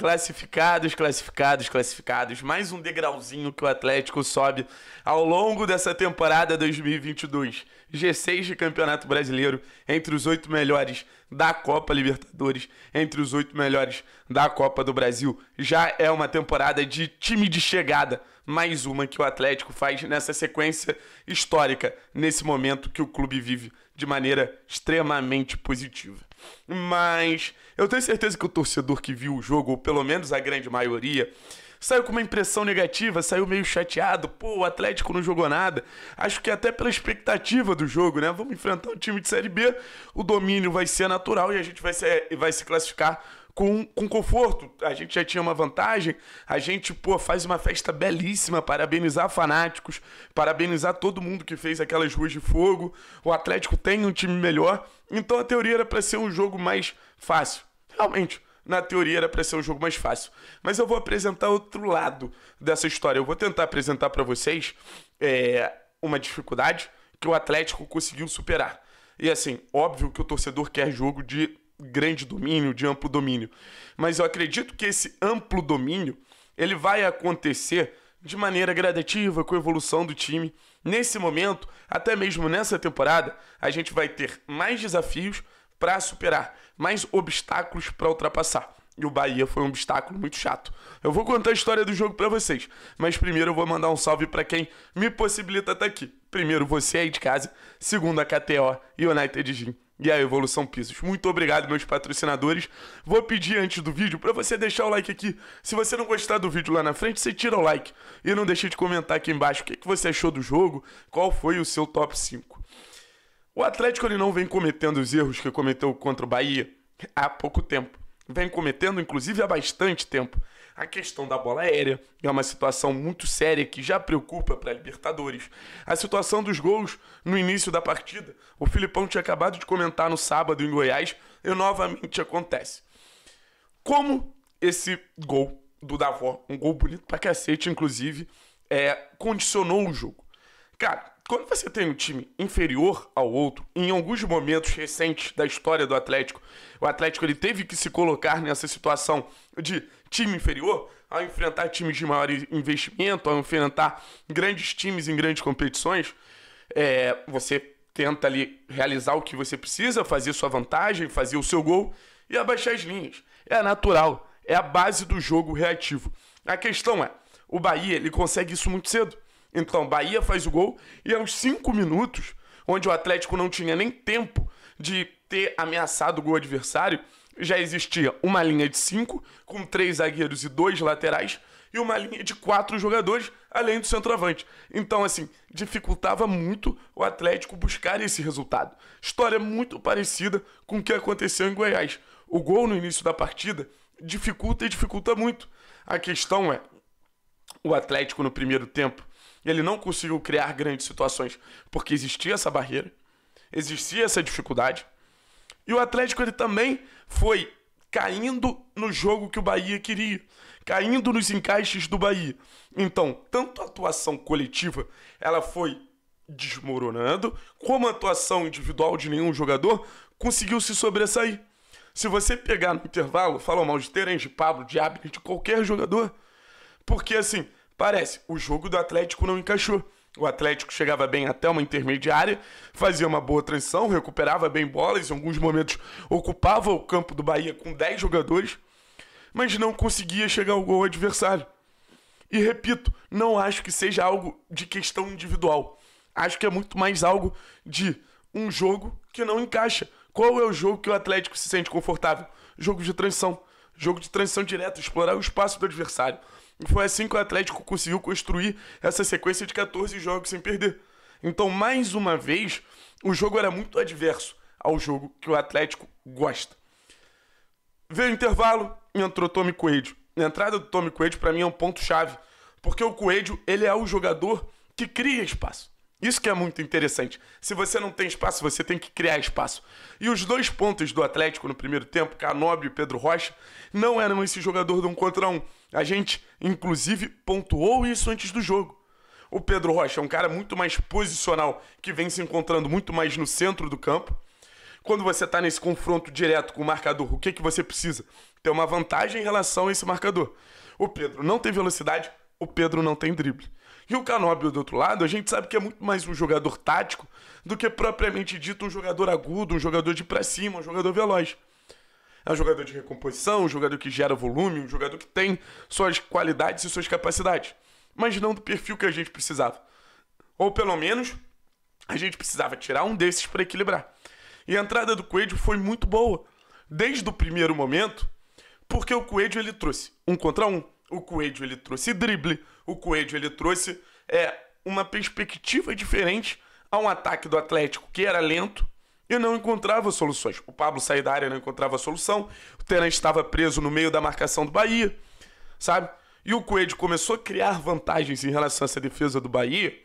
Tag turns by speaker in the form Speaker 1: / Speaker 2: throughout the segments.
Speaker 1: Classificados, classificados, classificados. Mais um degrauzinho que o Atlético sobe ao longo dessa temporada 2022. G6 de Campeonato Brasileiro, entre os oito melhores da Copa Libertadores, entre os oito melhores da Copa do Brasil. Já é uma temporada de time de chegada mais uma que o Atlético faz nessa sequência histórica, nesse momento que o clube vive de maneira extremamente positiva. Mas eu tenho certeza que o torcedor que viu o jogo, ou pelo menos a grande maioria, saiu com uma impressão negativa, saiu meio chateado. Pô, o Atlético não jogou nada. Acho que até pela expectativa do jogo, né? Vamos enfrentar um time de Série B, o domínio vai ser natural e a gente vai se, vai se classificar com, com conforto. A gente já tinha uma vantagem. A gente, pô, faz uma festa belíssima, parabenizar fanáticos, parabenizar todo mundo que fez aquelas ruas de fogo. O Atlético tem um time melhor. Então a teoria era para ser um jogo mais fácil. Realmente, na teoria era para ser um jogo mais fácil. Mas eu vou apresentar outro lado dessa história. Eu vou tentar apresentar para vocês é, uma dificuldade que o Atlético conseguiu superar. E assim, óbvio que o torcedor quer jogo de grande domínio, de amplo domínio. Mas eu acredito que esse amplo domínio ele vai acontecer de maneira gradativa com a evolução do time. Nesse momento, até mesmo nessa temporada, a gente vai ter mais desafios para superar, mais obstáculos para ultrapassar. E o Bahia foi um obstáculo muito chato. Eu vou contar a história do jogo para vocês, mas primeiro eu vou mandar um salve para quem me possibilita estar tá aqui. Primeiro, você aí de casa. Segundo, a KTO e United Gym e a Evolução Pisos. Muito obrigado, meus patrocinadores. Vou pedir antes do vídeo para você deixar o like aqui. Se você não gostar do vídeo lá na frente, você tira o like. E não deixe de comentar aqui embaixo o que, que você achou do jogo, qual foi o seu top 5. O Atlético ele não vem cometendo os erros que cometeu contra o Bahia há pouco tempo. Vem cometendo, inclusive, há bastante tempo. A questão da bola aérea é uma situação muito séria que já preocupa para a Libertadores. A situação dos gols no início da partida, o Filipão tinha acabado de comentar no sábado em Goiás, e novamente acontece. Como esse gol do Davó, um gol bonito pra cacete, inclusive, é, condicionou o jogo. Cara, quando você tem um time inferior ao outro, em alguns momentos recentes da história do Atlético, o Atlético ele teve que se colocar nessa situação de time inferior, a enfrentar times de maior investimento, a enfrentar grandes times em grandes competições, é, você tenta ali realizar o que você precisa, fazer sua vantagem, fazer o seu gol e abaixar as linhas. É natural, é a base do jogo reativo. A questão é, o Bahia ele consegue isso muito cedo. Então, Bahia faz o gol e aos é 5 minutos, onde o Atlético não tinha nem tempo de ter ameaçado o gol adversário, já existia uma linha de cinco, com três zagueiros e dois laterais, e uma linha de quatro jogadores, além do centroavante. Então, assim, dificultava muito o Atlético buscar esse resultado. História muito parecida com o que aconteceu em Goiás. O gol no início da partida dificulta e dificulta muito. A questão é: o Atlético no primeiro tempo ele não conseguiu criar grandes situações porque existia essa barreira, existia essa dificuldade. E o Atlético ele também foi caindo no jogo que o Bahia queria, caindo nos encaixes do Bahia. Então, tanto a atuação coletiva, ela foi desmoronando, como a atuação individual de nenhum jogador conseguiu se sobressair. Se você pegar no intervalo, fala mal de Terence, de Pablo, de Abner, de qualquer jogador, porque assim, parece, o jogo do Atlético não encaixou. O Atlético chegava bem até uma intermediária, fazia uma boa transição, recuperava bem bolas, em alguns momentos ocupava o campo do Bahia com 10 jogadores, mas não conseguia chegar ao gol adversário. E repito, não acho que seja algo de questão individual. Acho que é muito mais algo de um jogo que não encaixa. Qual é o jogo que o Atlético se sente confortável? Jogo de transição. Jogo de transição direta, explorar o espaço do adversário. E foi assim que o Atlético conseguiu construir essa sequência de 14 jogos sem perder. Então, mais uma vez, o jogo era muito adverso ao jogo que o Atlético gosta. Veio o intervalo, entrou Tommy Coelho. A entrada do Tommy Coelho, para mim, é um ponto-chave. Porque o Coelho, ele é o jogador que cria espaço. Isso que é muito interessante. Se você não tem espaço, você tem que criar espaço. E os dois pontos do Atlético no primeiro tempo, Canobre e Pedro Rocha, não eram esse jogador de um contra um. A gente, inclusive, pontuou isso antes do jogo. O Pedro Rocha é um cara muito mais posicional, que vem se encontrando muito mais no centro do campo. Quando você está nesse confronto direto com o marcador, o que, que você precisa? Ter uma vantagem em relação a esse marcador. O Pedro não tem velocidade, o Pedro não tem drible. E o Canóbio do outro lado, a gente sabe que é muito mais um jogador tático do que propriamente dito um jogador agudo, um jogador de pra cima, um jogador veloz. É um jogador de recomposição, um jogador que gera volume, um jogador que tem suas qualidades e suas capacidades, mas não do perfil que a gente precisava. Ou pelo menos, a gente precisava tirar um desses para equilibrar. E a entrada do Coelho foi muito boa, desde o primeiro momento, porque o Coelho ele trouxe um contra um, o Coelho ele trouxe drible, o Coelho ele trouxe é, uma perspectiva diferente a um ataque do Atlético que era lento e não encontrava soluções. O Pablo sair da área não encontrava solução, o Teran estava preso no meio da marcação do Bahia, sabe? E o Coelho começou a criar vantagens em relação a essa defesa do Bahia.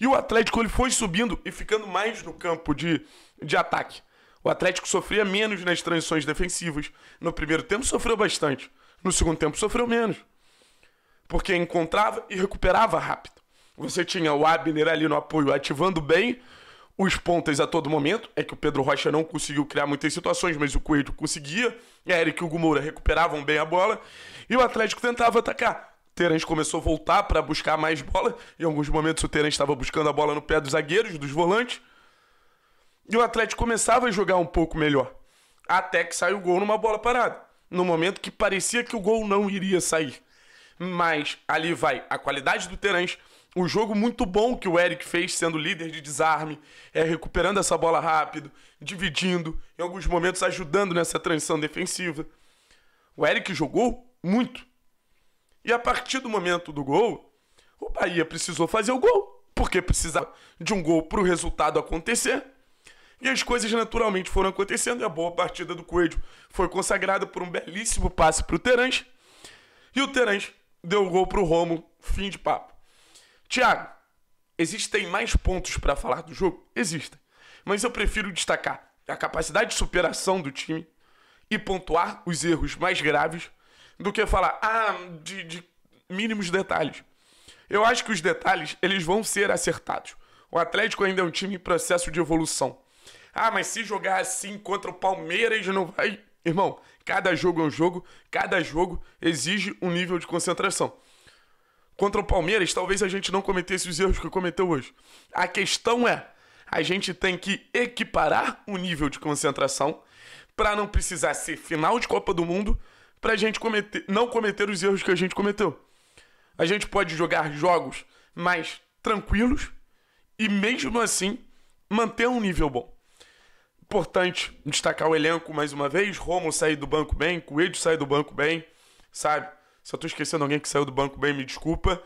Speaker 1: E o Atlético ele foi subindo e ficando mais no campo de, de ataque. O Atlético sofria menos nas transições defensivas. No primeiro tempo sofreu bastante. No segundo tempo sofreu menos. Porque encontrava e recuperava rápido. Você tinha o Abner ali no apoio ativando bem os pontas a todo momento. É que o Pedro Rocha não conseguiu criar muitas situações, mas o Coelho conseguia. E a Eric e o Gumura recuperavam bem a bola. E o Atlético tentava atacar. Terence começou a voltar para buscar mais bola. Em alguns momentos o Terence estava buscando a bola no pé dos zagueiros, dos volantes. E o Atlético começava a jogar um pouco melhor. Até que saiu o gol numa bola parada no momento que parecia que o gol não iria sair. Mas ali vai a qualidade do Terence, o jogo muito bom que o Eric fez sendo líder de desarme, é, recuperando essa bola rápido, dividindo, em alguns momentos ajudando nessa transição defensiva. O Eric jogou muito. E a partir do momento do gol, o Bahia precisou fazer o gol, porque precisava de um gol para o resultado acontecer. E as coisas naturalmente foram acontecendo e a boa partida do Coelho foi consagrada por um belíssimo passe para o Terãs. E o Terãs deu o gol para o Romo, fim de papo. Tiago, existem mais pontos para falar do jogo? Existem. Mas eu prefiro destacar a capacidade de superação do time e pontuar os erros mais graves do que falar ah, de, de mínimos detalhes. Eu acho que os detalhes eles vão ser acertados. O Atlético ainda é um time em processo de evolução. Ah, mas se jogar assim contra o Palmeiras não vai. Irmão, cada jogo é um jogo, cada jogo exige um nível de concentração. Contra o Palmeiras, talvez a gente não cometesse os erros que cometeu hoje. A questão é, a gente tem que equiparar o nível de concentração para não precisar ser final de Copa do Mundo, para a gente cometer, não cometer os erros que a gente cometeu. A gente pode jogar jogos mais tranquilos e mesmo assim manter um nível bom. Importante destacar o elenco mais uma vez. Romo saiu do banco bem, Coelho saiu do banco bem, sabe? Se eu tô esquecendo alguém que saiu do banco bem, me desculpa.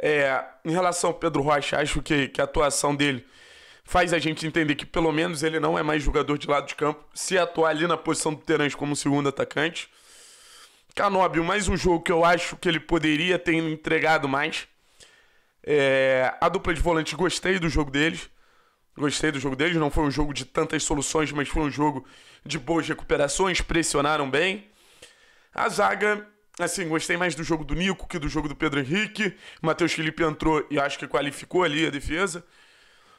Speaker 1: É, em relação ao Pedro Rocha, acho que, que a atuação dele faz a gente entender que pelo menos ele não é mais jogador de lado de campo, se atuar ali na posição do Terãs como segundo atacante. Canóbio, mais um jogo que eu acho que ele poderia ter entregado mais. É, a dupla de volante, gostei do jogo deles. Gostei do jogo deles, não foi um jogo de tantas soluções, mas foi um jogo de boas recuperações, pressionaram bem. A zaga, assim, gostei mais do jogo do Nico que do jogo do Pedro Henrique. Matheus Felipe entrou e acho que qualificou ali a defesa.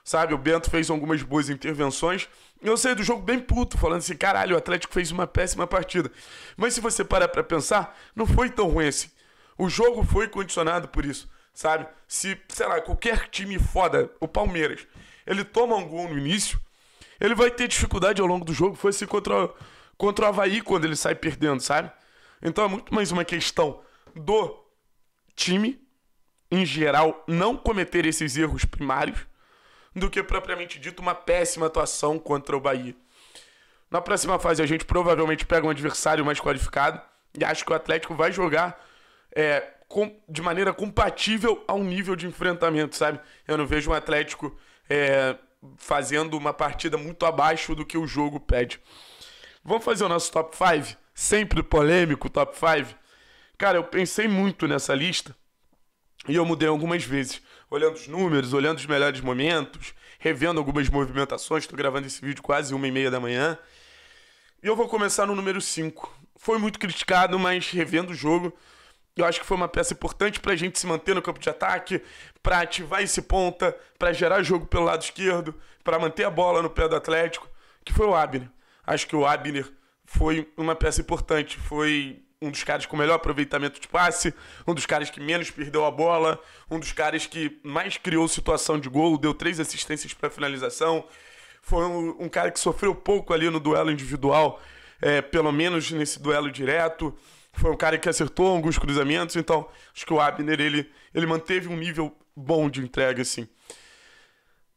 Speaker 1: Sabe, o Bento fez algumas boas intervenções. Eu saí do jogo bem puto, falando assim: caralho, o Atlético fez uma péssima partida. Mas se você parar pra pensar, não foi tão ruim assim. O jogo foi condicionado por isso, sabe? Se, sei lá, qualquer time foda, o Palmeiras, ele toma um gol no início, ele vai ter dificuldade ao longo do jogo. Foi assim contra, contra o Havaí quando ele sai perdendo, sabe? Então é muito mais uma questão do time, em geral, não cometer esses erros primários, do que propriamente dito uma péssima atuação contra o Bahia. Na próxima fase, a gente provavelmente pega um adversário mais qualificado e acho que o Atlético vai jogar é, com, de maneira compatível ao nível de enfrentamento, sabe? Eu não vejo um Atlético é, fazendo uma partida muito abaixo do que o jogo pede. Vamos fazer o nosso top 5? Sempre polêmico, top 5. Cara, eu pensei muito nessa lista e eu mudei algumas vezes. Olhando os números, olhando os melhores momentos, revendo algumas movimentações. Estou gravando esse vídeo quase uma e meia da manhã. E eu vou começar no número 5. Foi muito criticado, mas revendo o jogo, eu acho que foi uma peça importante para a gente se manter no campo de ataque, para ativar esse ponta, para gerar jogo pelo lado esquerdo, para manter a bola no pé do Atlético, que foi o Abner. Acho que o Abner foi uma peça importante, foi um dos caras com melhor aproveitamento de passe, um dos caras que menos perdeu a bola, um dos caras que mais criou situação de gol, deu três assistências para finalização. Foi um, um, cara que sofreu pouco ali no duelo individual, é, pelo menos nesse duelo direto foi um cara que acertou alguns cruzamentos, então acho que o Abner ele, ele manteve um nível bom de entrega, assim.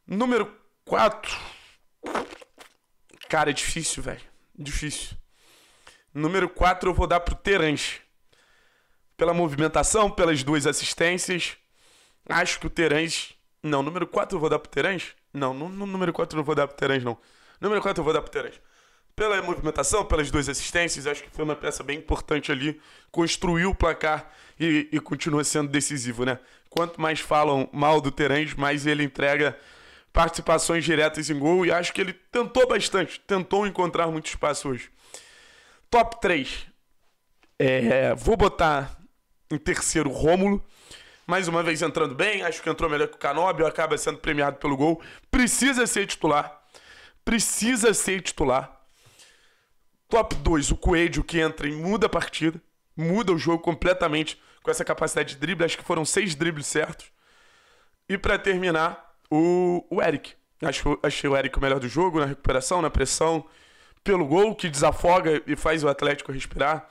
Speaker 1: Número 4. Cara, é difícil, velho. Difícil. Número 4 eu vou dar pro Terence. Pela movimentação, pelas duas assistências. Acho que o Terence. Não, número 4 eu vou dar pro Terence? Não, no, no número 4 eu não vou dar pro Terence, não. Número 4 eu vou dar pro Terence pela movimentação, pelas duas assistências. Acho que foi uma peça bem importante ali. Construiu o placar e, e continua sendo decisivo, né? Quanto mais falam mal do Terence, mais ele entrega participações diretas em gol. E acho que ele tentou bastante, tentou encontrar muito espaço hoje. Top 3. É, vou botar em terceiro Rômulo. Mais uma vez entrando bem, acho que entrou melhor que o Canóbio, acaba sendo premiado pelo gol. Precisa ser titular. Precisa ser titular. Top 2, o Coelho que entra e muda a partida, muda o jogo completamente com essa capacidade de drible. Acho que foram seis dribles certos. E para terminar, o, o Eric. Acho, achei o Eric o melhor do jogo na recuperação, na pressão, pelo gol que desafoga e faz o Atlético respirar.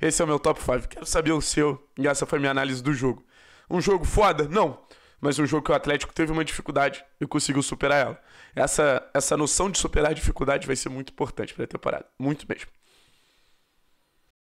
Speaker 1: Esse é o meu top 5. Quero saber o seu. E essa foi minha análise do jogo. Um jogo foda? Não mas um jogo que o Atlético teve uma dificuldade e conseguiu superar ela. Essa, essa noção de superar dificuldade vai ser muito importante para a temporada, muito mesmo.